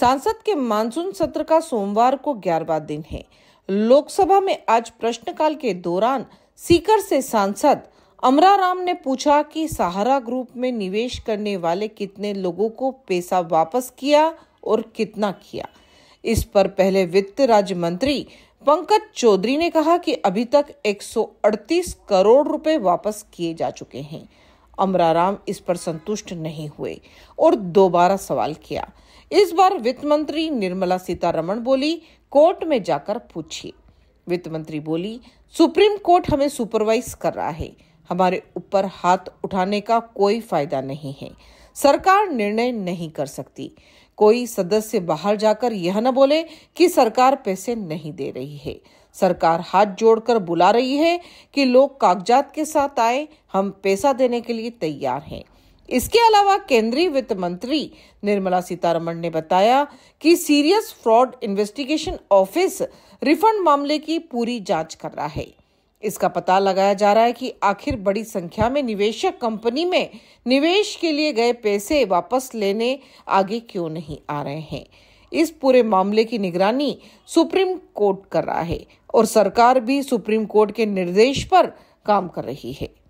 संसद के मानसून सत्र का सोमवार को ग्यारहवा दिन है लोकसभा में आज प्रश्नकाल के दौरान सीकर से सांसद अमरा राम ने पूछा कि सहारा ग्रुप में निवेश करने वाले कितने लोगों को पैसा वापस किया और कितना किया इस पर पहले वित्त राज्य मंत्री पंकज चौधरी ने कहा कि अभी तक 138 करोड़ रुपए वापस किए जा चुके हैं अमराराम इस पर संतुष्ट नहीं हुए और दोबारा सवाल किया इस बार वित्त मंत्री निर्मला सीतारमण बोली कोर्ट में जाकर पूछिए वित्त मंत्री बोली सुप्रीम कोर्ट हमें सुपरवाइज कर रहा है हमारे ऊपर हाथ उठाने का कोई फायदा नहीं है सरकार निर्णय नहीं कर सकती कोई सदस्य बाहर जाकर यह न बोले कि सरकार पैसे नहीं दे रही है सरकार हाथ जोड़कर बुला रही है कि लोग कागजात के साथ आए हम पैसा देने के लिए तैयार हैं इसके अलावा केंद्रीय वित्त मंत्री निर्मला सीतारमण ने बताया कि serious fraud investigation office refund मामले की पूरी जांच कर रहा है इसका पता लगाया जा रहा है कि आखिर बड़ी संख्या में निवेशक कंपनी में निवेश के लिए गए पैसे वापस लेने आगे क्यों नहीं आ रहे हैं इस पूरे मामले की निगरानी सुप्रीम कोर्ट कर रहा है और सरकार भी सुप्रीम कोर्ट के निर्देश पर काम कर रही है